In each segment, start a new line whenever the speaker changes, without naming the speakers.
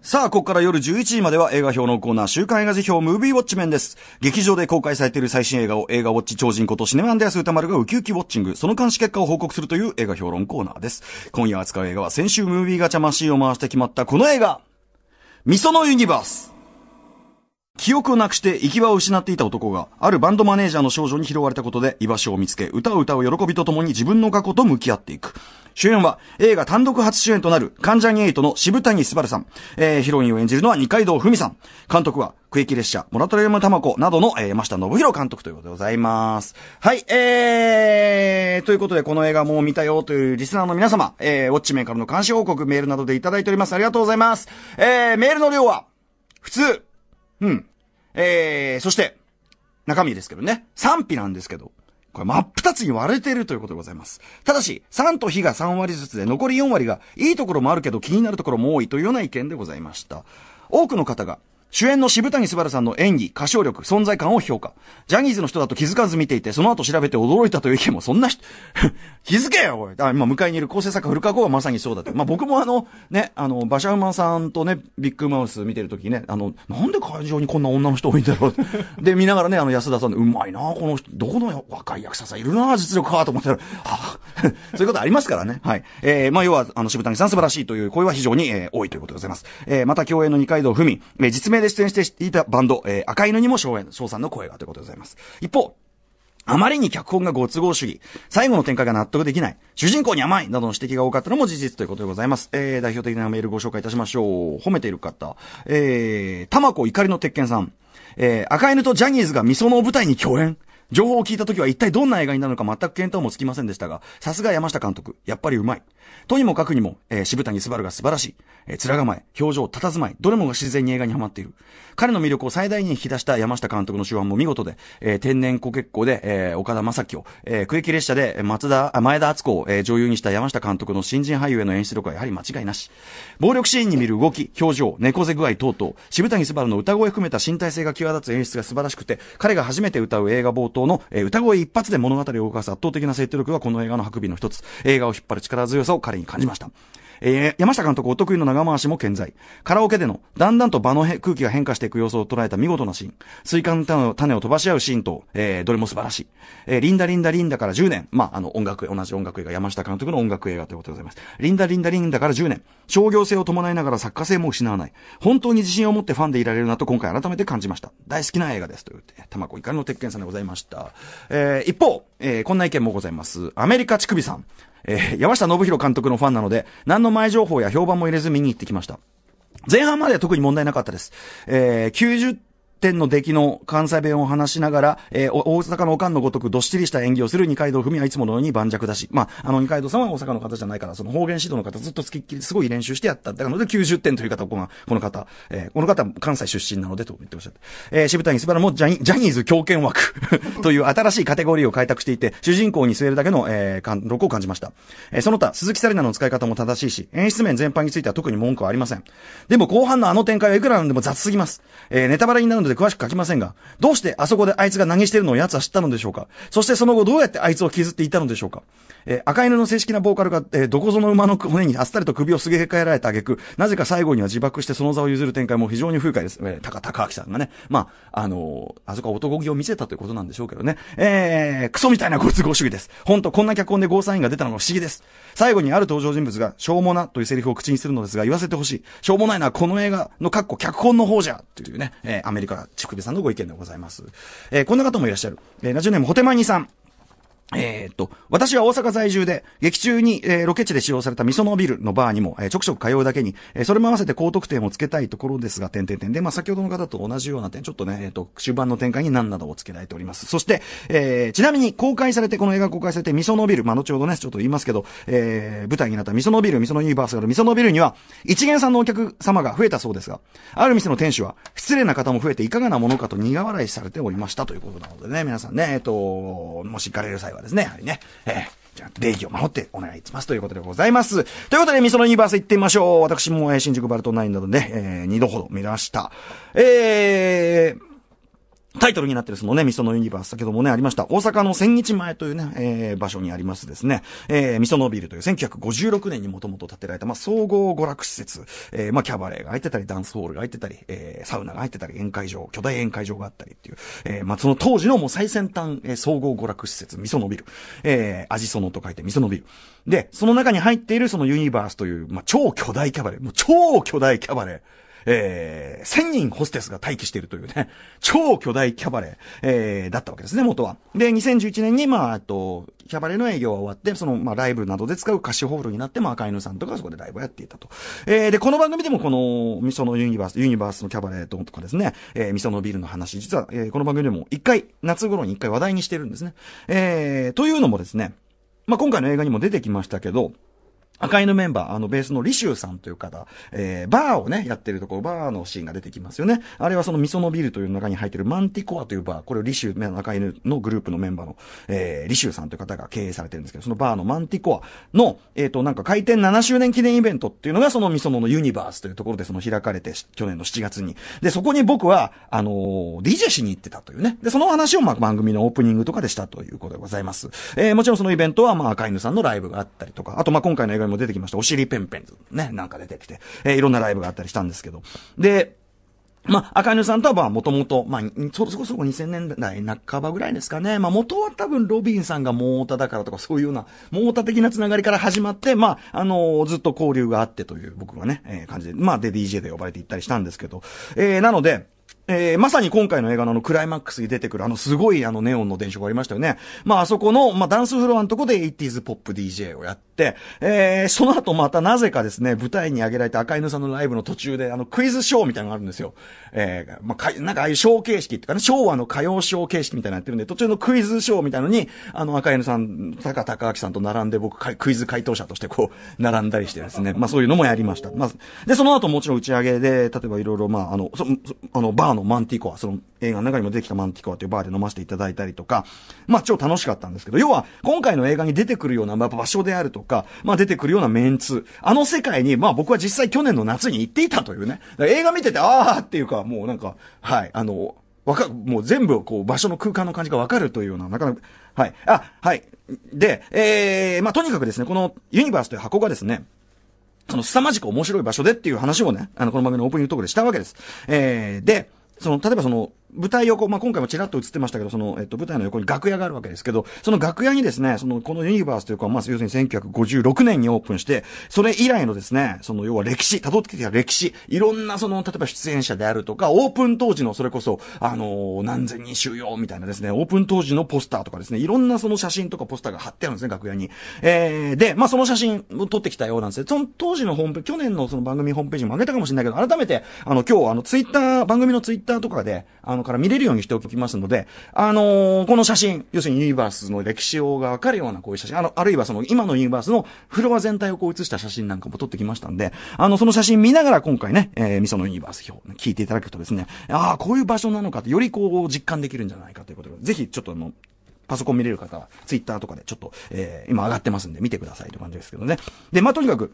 さあ、ここから夜11時までは映画表のコーナー、週刊映画辞表ムービーウォッチメンです。劇場で公開されている最新映画を映画ウォッチ超人ことシネマンデアス歌丸がウキウキウォッチング、その監視結果を報告するという映画評論コーナーです。今夜扱う映画は先週ムービーガチャマシンを回して決まったこの映画、ミソのユニバース。記憶をなくして行き場を失っていた男が、あるバンドマネージャーの少女に拾われたことで居場所を見つけ、歌を歌う喜びとともに自分の過去と向き合っていく。主演は映画単独初主演となる関ジャニエイトの渋谷すばるさん。えー、ヒロインを演じるのは二階堂ふみさん。監督は区域列車、モラトリウムタマコなどの、えー、山下信弘監督ということでございます。はい、えー、ということでこの映画もう見たよというリスナーの皆様、えー、ウォッチメンからの監視報告、メールなどでいただいております。ありがとうございます。えー、メールの量は、普通、うん、えー、そして、中身ですけどね、賛否なんですけど、これ真っ二つに割れているということでございます。ただし、3と非が3割ずつで、残り4割がいいところもあるけど気になるところも多いというような意見でございました。多くの方が、主演の渋谷昴さんの演技、歌唱力、存在感を評価。ジャニーズの人だと気づかず見ていて、その後調べて驚いたという意見も、そんな人、気づけよ、おい。あ、今、迎えにいる構成作家古川剛はまさにそうだって。まあ、僕もあの、ね、あの、馬車馬さんとね、ビッグマウス見てるときね、あの、なんで会場にこんな女の人多いんだろう。で、見ながらね、あの、安田さんで、うまいな、この人、どこの若い役者さんいるな、実力か、と思ったら、あ そういうことありますからね。はい。えー、まあ、要は、あの、渋谷さん素晴らしいという声は非常に、えー、多いということでございます。えー、また、共演の二階堂ふみ、えー、実名名で出演していたバンド、えー、赤犬にも翔さんの声がということでございます。一方、あまりに脚本がご都合主義、最後の展開が納得できない、主人公に甘いなどの指摘が多かったのも事実ということでございます。えー、代表的なメールご紹介いたしましょう。褒めている方、えー、玉子怒りの鉄拳さん、えー、赤犬とジャニーズが味噌の舞台に共演情報を聞いた時は一体どんな映画になるのか全く見当もつきませんでしたが、さすが山下監督、やっぱりうまい。とにもかくにも、えー、渋谷すばるが素晴らしい。えー、面構え、表情、佇まい、どれもが自然に映画にはまっている。彼の魅力を最大に引き出した山下監督の手腕も見事で、えー、天然小結構で、えー、岡田正樹を、えー、区域列車で松田、前田敦子を、えー、女優にした山下監督の新人俳優への演出力はやはり間違いなし。暴力シーンに見る動き、表情、猫背具合等々、渋谷すばるの歌声含めた身体性が際立つ演出が素晴らしくて、彼が初めて歌う映画冒頭の、えー、歌声一発で物語を動かす圧倒的な説得力はこの映画の白尾の一つ。映画を引っ張る力強ささを彼に感じました。えー、山下監督お得意の長回しも健在。カラオケでの、だんだんと場の空気が変化していく様子を捉えた見事なシーン。水管の種を飛ばし合うシーンと、えー、どれも素晴らしい。えー、リンダリンダリンダから10年。まあ、あの、音楽、同じ音楽映画、山下監督の音楽映画ということでございます。リンダリンダリンダから10年。商業性を伴いながら作家性も失わない。本当に自信を持ってファンでいられるなと今回改めて感じました。大好きな映画です。という、たまこ怒りの鉄拳さんでございました。えー、一方、えー、こんな意見もございます。アメリカ乳首さん。えー、山下信弘監督のファンなので、何の前情報や評判も入れず見に行ってきました。前半までは特に問題なかったです。えー、90点の出来の関西弁を話しながら、えー、大阪のおかんのごとくどっしりした演技をする二階堂ふみはいつものように盤石だし、まあ、あの二階堂さんは大阪の方じゃないから、その方言指導の方ずっとつきっきりすごい練習してやっただからので90点という方この、この方、えー、この方関西出身なのでと言っておしゃえー、渋谷すばらもジャニジャニーズ狂犬枠 という新しいカテゴリーを開拓していて、主人公に据えるだけの、えー、貫禄を感じました。えー、その他、鈴木紗理奈の使い方も正しいし、演出面全般については特に文句はありません。でも後半のあの展開はいくらなんでも雑すぎます。えー、ネタバレになるんで詳しく書きませんが、どうしてあそこであいつが何してるのを奴は知ったのでしょうかそしてその後どうやってあいつを削っていたのでしょうかえー、赤犬の正式なボーカルが、えー、どこぞの馬の骨にあっさりと首をすげ替えられた挙句、なぜか最後には自爆してその座を譲る展開も非常に不愉快です。えー、高、高明さんがね。まあ、あのー、あそこは男気を見せたということなんでしょうけどね。えー、クソみたいなご都合主義です。ほんと、こんな脚本でゴーサインが出たのも不思議です。最後にある登場人物が、しょうもなというセリフを口にするのですが、言わせてほしい。しょうもないのはこの映画の括弧脚本の方じゃというね、えー、アメリカは、ちくべさんのご意見でございます。えー、こんな方もいらっしゃる。えー、ラジオネーム、ホテマニさん。えっと、私は大阪在住で、劇中に、えー、ロケ地で使用された味噌のビルのバーにも、えー、ちょくちょく通うだけに、えー、それも合わせて高得点をつけたいところですが、点々点で、まあ、先ほどの方と同じような点、ちょっとね、えっ、と、終盤の展開に何などをつけられております。そして、えちなみに公開されて、この映画公開されて、味噌のビル、まあ、後ほどね、ちょっと言いますけど、え舞台になった味噌のビル、味噌のユニバースがある味噌のビルには、一元さんのお客様が増えたそうですが、ある店の店主は、失礼な方も増えていかがなものかと苦笑いされておりましたということなのでね、皆さんね、えっ、と、もし行かれる際は、はですね、やはりね、えーじゃあ、礼儀を守ってお願いしますということでございます。ということで、ミソのユニバース行ってみましょう。私も、えー、新宿バルトナインなどね、えー、二度ほど見ました。えー、タイトルになってるそのね、味噌のユニバース、先ほどもね、ありました。大阪の千日前というね、えー、場所にありますですね、えー、味噌のビルという1956年にもともと建てられた、まあ、総合娯楽施設、えー、まあ、キャバレーが入ってたり、ダンスホールが入ってたり、えー、サウナが入ってたり、宴会場、巨大宴会場があったりっていう、えー、まあ、その当時のもう最先端、えー、総合娯楽施設、味噌のビル、えー、味噌のと書いて味噌のビル。で、その中に入っているそのユニバースという、まあ、超巨大キャバレー、もう超巨大キャバレー、えー、1000人ホステスが待機しているというね、超巨大キャバレー、えー、だったわけですね、元は。で、2011年に、まあ、あと、キャバレーの営業は終わって、その、まあ、ライブなどで使う歌詞ホールになって、まあ、赤犬さんとかそこでライブをやっていたと。えー、で、この番組でもこの、味噌のユニバース、ユニバースのキャバレーとかですね、えー、味噌のビルの話、実は、えー、この番組でも一回、夏頃に一回話題にしてるんですね。えー、というのもですね、まあ、今回の映画にも出てきましたけど、赤いのメンバー、あの、ベースのリシューさんという方、えー、バーをね、やってるところ、バーのシーンが出てきますよね。あれはそのミソノビルという中に入ってるマンティコアというバー、これをリシュー、赤犬のグループのメンバーの、えー、リシューさんという方が経営されてるんですけど、そのバーのマンティコアの、えっ、ー、と、なんか開店7周年記念イベントっていうのが、そのミソノのユニバースというところでその開かれて、去年の7月に。で、そこに僕は、あのー、DJ しに行ってたというね。で、その話をまあ番組のオープニングとかでしたということでございます。えー、もちろんそのイベントは、まあ赤犬さんのライブがあったりとか、あとまあ今回の映画も出てきました。お尻ペンペンね、なんか出てきて、えー、いろんなライブがあったりしたんですけど。で、まあ、赤犬さんとはまあ、もともと、まあ、そ、ろこそこ2000年代半ばぐらいですかね。まあ、元は多分ロビンさんがモータだからとかそういうような、モータ的なつながりから始まって、まあ、あのー、ずっと交流があってという僕はね、えー、感じで、まあ、で DJ で呼ばれていったりしたんですけど、えー、なので、えー、まさに今回の映画のあのクライマックスに出てくるあのすごいあのネオンの伝承がありましたよね。まああそこの、まあダンスフロアのとこで 80s ポップ DJ をやって、えー、その後またなぜかですね、舞台に上げられた赤犬さんのライブの途中であのクイズショーみたいなのがあるんですよ。えー、まあか、なんかああいうショー形式っていうかね、昭和の歌謡ショー形式みたいなのやってるんで、途中のクイズショーみたいのに、あの赤犬さん、高高明さんと並んで僕クイズ回答者としてこう、並んだりしてですね、まあそういうのもやりました。まあ、で、その後もちろん打ち上げで、例えばいろいろまああの、そ、あの、バーのの、マンティコア、その映画の中にも出てきたマンティコアというバーで飲ませていただいたりとか、まあ超楽しかったんですけど、要は、今回の映画に出てくるような、場所であるとか、まあ出てくるようなメンツ、あの世界に、まあ僕は実際去年の夏に行っていたというね、映画見てて、あーっていうか、もうなんか、はい、あの、わか、もう全部こう場所の空間の感じがわかるというような、なかなか、はい。あ、はい。で、えー、まあとにかくですね、このユニバースという箱がですね、その凄まじく面白い場所でっていう話をね、あの、この番組のオープニングトークでしたわけです。えー、で、その、例えばその、舞台横、まあ、今回もちらっと映ってましたけど、その、えっと、舞台の横に楽屋があるわけですけど、その楽屋にですね、その、このユニバースというか、まあ、要するに1956年にオープンして、それ以来のですね、その、要は歴史、辿ってきた歴史、いろんなその、例えば出演者であるとか、オープン当時の、それこそ、あのー、何千人収容みたいなですね、オープン当時のポスターとかですね、いろんなその写真とかポスターが貼ってあるんですね、楽屋に。えー、で、まあ、その写真を撮ってきたようなんですね。その当時のホームページ、去年のその番組ホームページも上げたかもしれないけど、改めて、あの、今日、あの、ツイッター、番組のツイッターとかで、あのの、から見れるようにしておきますので、あのー、この写真、要するにユニバースの歴史をがわかるようなこういう写真、あの、あるいはその、今のユニバースのフロア全体をこう写した写真なんかも撮ってきましたんで、あの、その写真見ながら今回ね、えー、ミソのユニバース表、聞いていただくとですね、ああ、こういう場所なのかと、よりこう、実感できるんじゃないかということで、ぜひ、ちょっとあの、パソコン見れる方は、ツイッターとかでちょっと、えー、今上がってますんで見てくださいという感じですけどね。で、まあ、とにかく、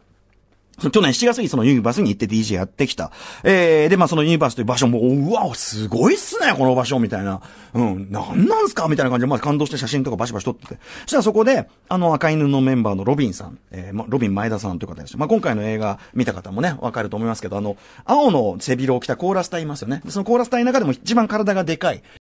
去年7月にそのユニバースに行って DJ やってきた。えー、で、まあそのユニバースという場所も、うわ、すごいっすね、この場所みたいな。うん、なんなんすかみたいな感じで、まあ感動して写真とかバシバシ撮ってて。そしたらそこで、あの赤犬のメンバーのロビンさん、えー、ま、ロビン前田さんという方でした。まあ今回の映画見た方もね、わかると思いますけど、あの、青の背広を着たコーラス隊いますよね。で、そのコーラス隊の中でも一番体がでかい。